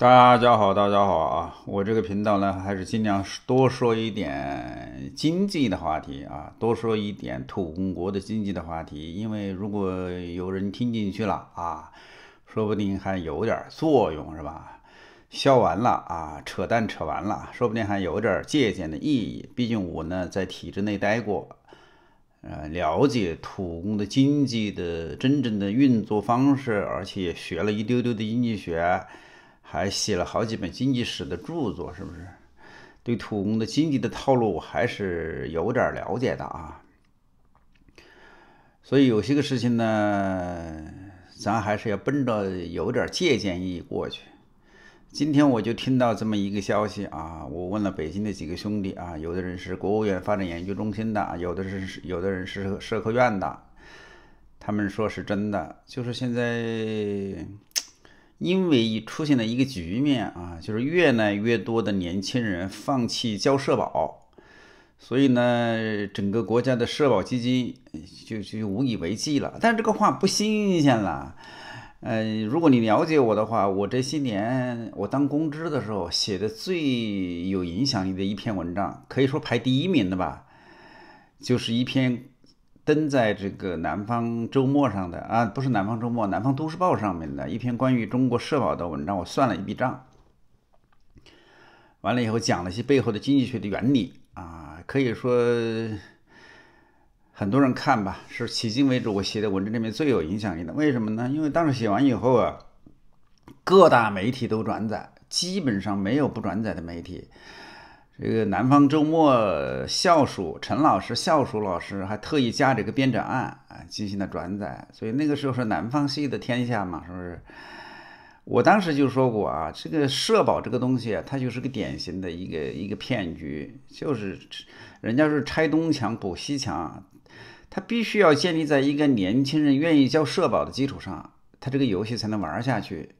大家好，大家好啊！我这个频道呢，还是尽量多说一点经济的话题啊，多说一点土公国的经济的话题，因为如果有人听进去了啊，说不定还有点作用，是吧？笑完了啊，扯淡扯完了，说不定还有点借鉴的意义。毕竟我呢在体制内待过，呃，了解土工的经济的真正的运作方式，而且也学了一丢丢的经济学。还写了好几本经济史的著作，是不是？对土工的经济的套路还是有点了解的啊。所以有些个事情呢，咱还是要奔着有点借鉴意义过去。今天我就听到这么一个消息啊，我问了北京的几个兄弟啊，有的人是国务院发展研究中心的，有的是有的人是社科院的，他们说是真的，就是现在。因为出现了一个局面啊，就是越来越多的年轻人放弃交社保，所以呢，整个国家的社保基金就就无以为继了。但这个话不新鲜了，嗯，如果你了解我的话，我这些年我当公知的时候写的最有影响力的一篇文章，可以说排第一名的吧，就是一篇。登在这个《南方周末》上的啊，不是《南方周末》，《南方都市报》上面的一篇关于中国社保的文章，我算了一笔账，完了以后讲了一些背后的经济学的原理啊，可以说很多人看吧，是迄今为止我写的文章里面最有影响力的。为什么呢？因为当时写完以后啊，各大媒体都转载，基本上没有不转载的媒体。这个南方周末校署陈老师校署老师还特意加这个编者案啊，进行了转载。所以那个时候是南方系的天下嘛，是不是？我当时就说过啊，这个社保这个东西啊，它就是个典型的一个一个骗局，就是人家是拆东墙补西墙，他必须要建立在一个年轻人愿意交社保的基础上，他这个游戏才能玩下去。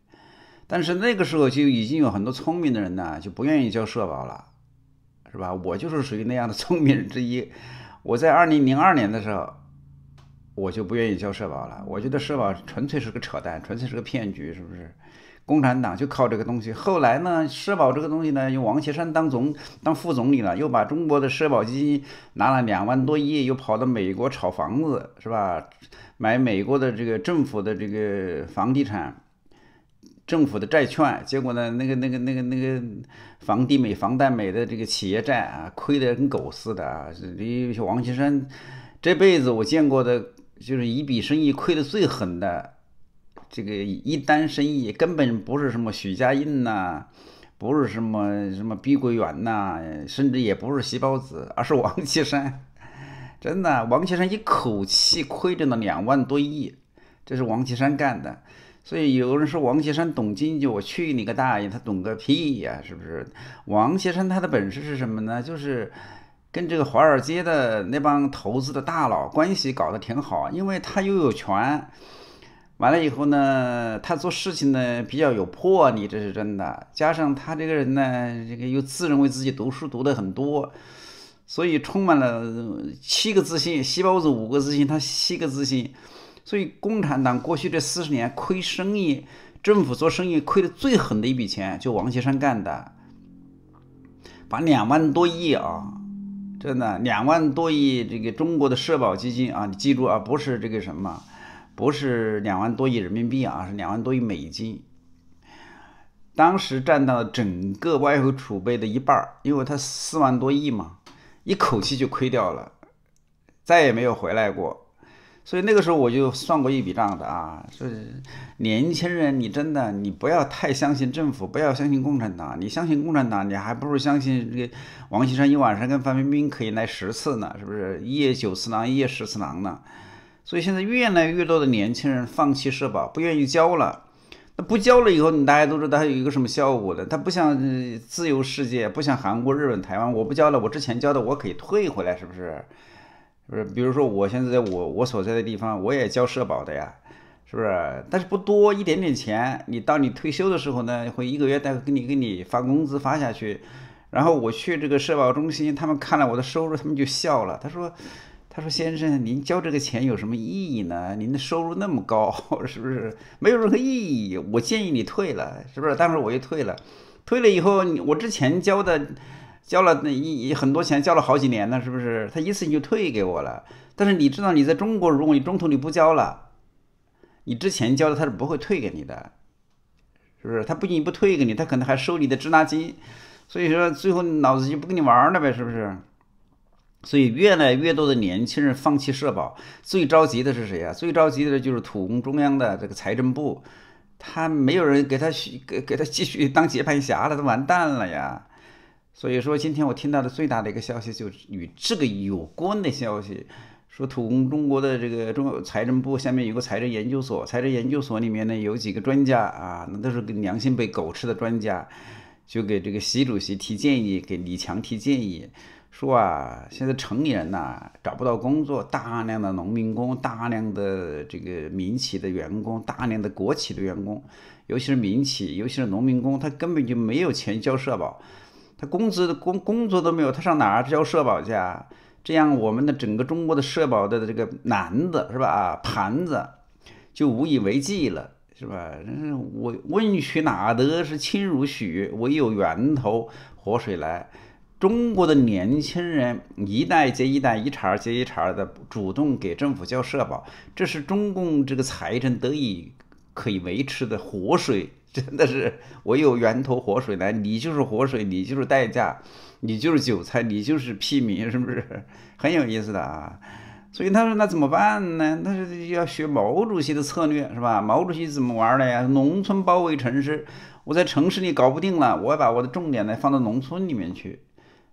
但是那个时候就已经有很多聪明的人呢，就不愿意交社保了。是吧？我就是属于那样的聪明人之一。我在二零零二年的时候，我就不愿意交社保了。我觉得社保纯粹是个扯淡，纯粹是个骗局，是不是？共产党就靠这个东西。后来呢，社保这个东西呢，又王岐山当总当副总理了，又把中国的社保基金拿了两万多亿，又跑到美国炒房子，是吧？买美国的这个政府的这个房地产。政府的债券，结果呢？那个、那个、那个、那个，房地美、房贷美的这个企业债啊，亏得跟狗似的啊！你王岐山这辈子我见过的，就是一笔生意亏得最狠的，这个一单生意根本不是什么许家印呐，不是什么什么碧桂园呐，甚至也不是席包子，而是王岐山。真的，王岐山一口气亏掉了两万多亿，这是王岐山干的。所以有人说王岐山懂经济，我去你个大爷，他懂个屁呀！是不是？王岐山他的本事是什么呢？就是跟这个华尔街的那帮投资的大佬关系搞得挺好，因为他又有权。完了以后呢，他做事情呢比较有魄力，这是真的。加上他这个人呢，这个又自认为自己读书读得很多，所以充满了七个自信。细胞子五个自信，他七个自信。所以共产党过去这四十年亏生意，政府做生意亏的最狠的一笔钱，就王岐山干的，把两万多亿啊，真的两万多亿这个中国的社保基金啊，你记住啊，不是这个什么，不是两万多亿人民币啊，是两万多亿美金，当时占到了整个外汇储备的一半儿，因为他四万多亿嘛，一口气就亏掉了，再也没有回来过。所以那个时候我就算过一笔账的啊，是年轻人你真的你不要太相信政府，不要相信共产党，你相信共产党，你还不如相信这个王岐山，一晚上跟范冰冰可以来十次呢，是不是一夜九次郎，一夜十次郎呢？所以现在越来越多的年轻人放弃社保，不愿意交了，那不交了以后，你大家都知道它有一个什么效果的，他不像自由世界，不像韩国、日本、台湾，我不交了，我之前交的我可以退回来，是不是？不是，比如说我现在我我所在的地方，我也交社保的呀，是不是？但是不多，一点点钱。你当你退休的时候呢，会一个月代给你给你发工资发下去。然后我去这个社保中心，他们看了我的收入，他们就笑了。他说：“他说先生，您交这个钱有什么意义呢？您的收入那么高，是不是没有任何意义？我建议你退了，是不是？”当时我就退了，退了以后，我之前交的。交了那一很多钱，交了好几年了，是不是？他一次性就退给我了。但是你知道，你在中国，如果你中途你不交了，你之前交的他是不会退给你的，是不是？他不仅不退给你，他可能还收你的滞纳金。所以说，最后脑子就不跟你玩了呗，是不是？所以越来越多的年轻人放弃社保，最着急的是谁呀？最着急的就是土工中央的这个财政部，他没有人给他续，给给他继续当接盘侠了，都完蛋了呀。所以说，今天我听到的最大的一个消息，就是与这个有关的消息。说，土工中国的这个中财政部下面有个财政研究所，财政研究所里面呢有几个专家啊，那都是良心被狗吃的专家，就给这个习主席提建议，给李强提建议，说啊，现在城里人呐找不到工作，大量的农民工，大量的这个民企的员工，大量的国企的员工，尤其是民企，尤其是农民工，他根本就没有钱交社保。他工资的工工作都没有，他上哪儿交社保去？啊？这样我们的整个中国的社保的这个篮子是吧？啊，盘子就无以为继了，是吧？我问渠哪得是清如许，唯有源头活水来。中国的年轻人一代接一代，一茬接一茬的主动给政府交社保，这是中共这个财政得以可以维持的活水。真的是我有源头活水来，你就是活水，你就是代价，你就是韭菜，你就是屁民，是不是 很有意思的啊？所以他说那怎么办呢？那是要学毛主席的策略是吧？毛主席怎么玩的呀？农村包围城市，我在城市里搞不定了，我要把我的重点呢放到农村里面去。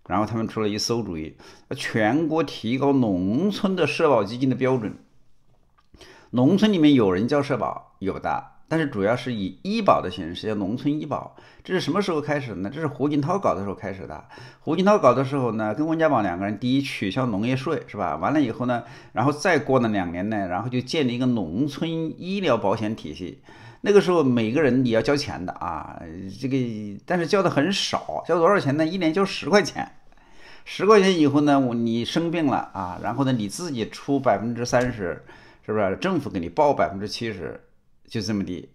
然后他们出了一馊主意，全国提高农村的社保基金的标准，农村里面有人交社保，有的。但是主要是以医保的形式，叫农村医保。这是什么时候开始的呢？这是胡锦涛搞的时候开始的。胡锦涛搞的时候呢，跟温家宝两个人第一取消农业税，是吧？完了以后呢，然后再过了两年呢，然后就建立一个农村医疗保险体系。那个时候每个人你要交钱的啊，这个但是交的很少，交多少钱呢？一年交十块钱。十块钱以后呢，我你生病了啊，然后呢你自己出百分之三十，是不是？政府给你报百分之七十。就这么的，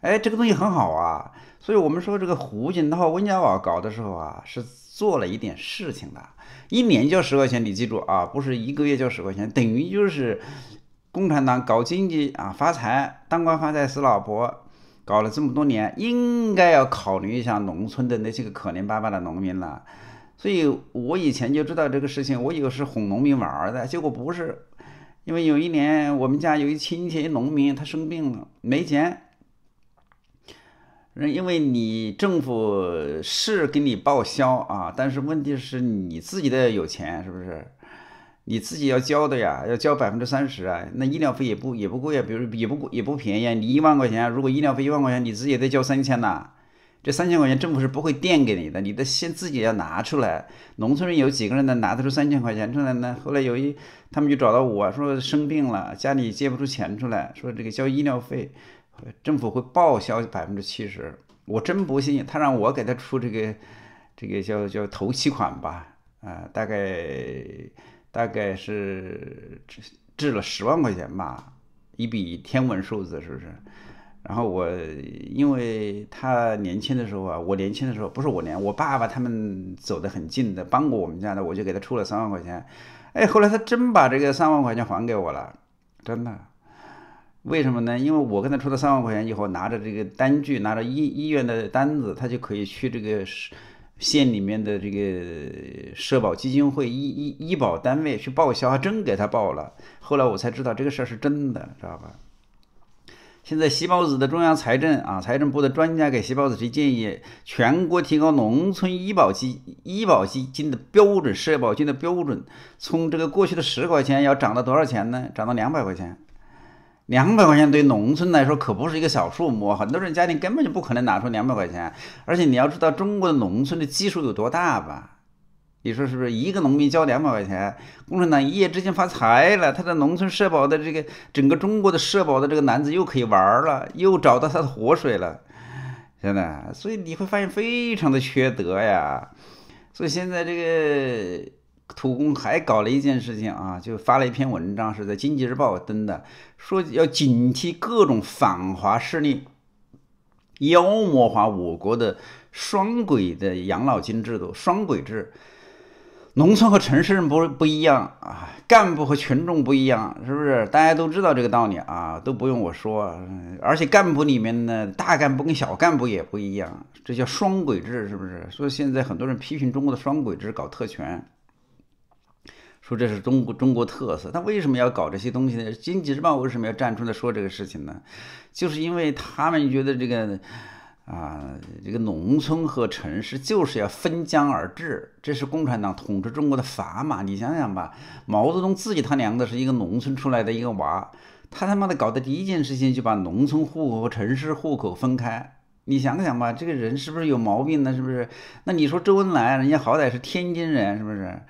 哎，这个东西很好啊，所以我们说这个胡锦涛、温家宝搞的时候啊，是做了一点事情的。一年交十块钱，你记住啊，不是一个月交十块钱，等于就是共产党搞经济啊，发财，当官发财死老婆。搞了这么多年，应该要考虑一下农村的那些个可怜巴巴的农民了。所以我以前就知道这个事情，我以为是哄农民玩儿的，结果不是。因为有一年，我们家有一亲戚，一农民，他生病了，没钱。人因为你政府是给你报销啊，但是问题是你自己得有钱，是不是？你自己要交的呀，要交百分之三十啊。那医疗费也不也不贵啊，比如也不也不便宜啊。你一万块钱，如果医疗费一万块钱，你自己得交三千呐。这三千块钱政府是不会垫给你的，你得先自己要拿出来。农村人有几个人能拿得出三千块钱出来呢？后来有一，他们就找到我说生病了，家里借不出钱出来，说这个交医疗费，政府会报销百分之七十。我真不信，他让我给他出这个，这个叫叫头期款吧，啊，大概大概是治治了十万块钱吧，一笔天文数字，是不是？然后我，因为他年轻的时候啊，我年轻的时候不是我年，我爸爸他们走得很近的，帮过我们家的，我就给他出了三万块钱。哎，后来他真把这个三万块钱还给我了，真的。为什么呢？因为我跟他出了三万块钱以后，拿着这个单据，拿着医医院的单子，他就可以去这个县里面的这个社保基金会医医医保单位去报销，还真给他报了。后来我才知道这个事儿是真的，知道吧？现在习包子的中央财政啊，财政部的专家给习包子提建议，全国提高农村医保基医保基金的标准，社保金的标准，从这个过去的十块钱要涨到多少钱呢？涨到两百块钱。两百块钱对农村来说可不是一个小数目，很多人家庭根本就不可能拿出两百块钱。而且你要知道中国的农村的基数有多大吧。你说是不是一个农民交两百块钱，共产党一夜之间发财了？他的农村社保的这个整个中国的社保的这个男子又可以玩了，又找到他的活水了。现在，所以你会发现非常的缺德呀。所以现在这个土工还搞了一件事情啊，就发了一篇文章，是在《经济日报》登的，说要警惕各种反华势力妖魔化我国的双轨的养老金制度，双轨制。农村和城市不不一样啊，干部和群众不一样，是不是？大家都知道这个道理啊，都不用我说。而且干部里面呢，大干部跟小干部也不一样，这叫双轨制，是不是？所以现在很多人批评中国的双轨制搞特权，说这是中国中国特色。他为什么要搞这些东西呢？经济日报为什么要站出来说这个事情呢？就是因为他们觉得这个。啊，这个农村和城市就是要分江而治，这是共产党统治中国的砝码。你想想吧，毛泽东自己他娘的是一个农村出来的一个娃，他他妈的搞的第一件事情就把农村户口和城市户口分开。你想想吧，这个人是不是有毛病呢？是不是？那你说周恩来，人家好歹是天津人，是不是？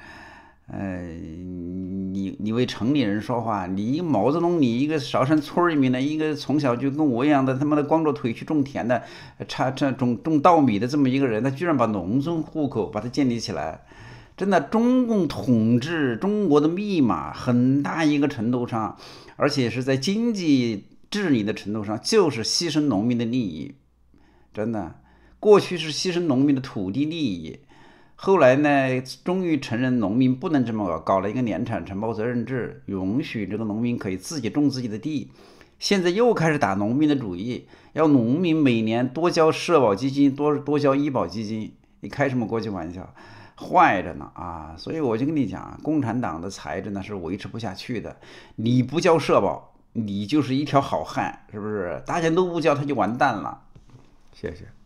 呃，你你为城里人说话？你一个毛泽东，你一个韶山村里面的一个从小就跟我一样的，他妈的光着腿去种田的，插插种种稻米的这么一个人，他居然把农村户口把它建立起来，真的，中共统治中国的密码很大一个程度上，而且是在经济治理的程度上，就是牺牲农民的利益，真的，过去是牺牲农民的土地利益。后来呢，终于承认农民不能这么搞，搞了一个联产承包责任制，允许这个农民可以自己种自己的地。现在又开始打农民的主意，要农民每年多交社保基金，多多交医保基金。你开什么国际玩笑？坏着呢啊！所以我就跟你讲，共产党的财政呢是维持不下去的。你不交社保，你就是一条好汉，是不是？大家都不交，他就完蛋了。谢谢。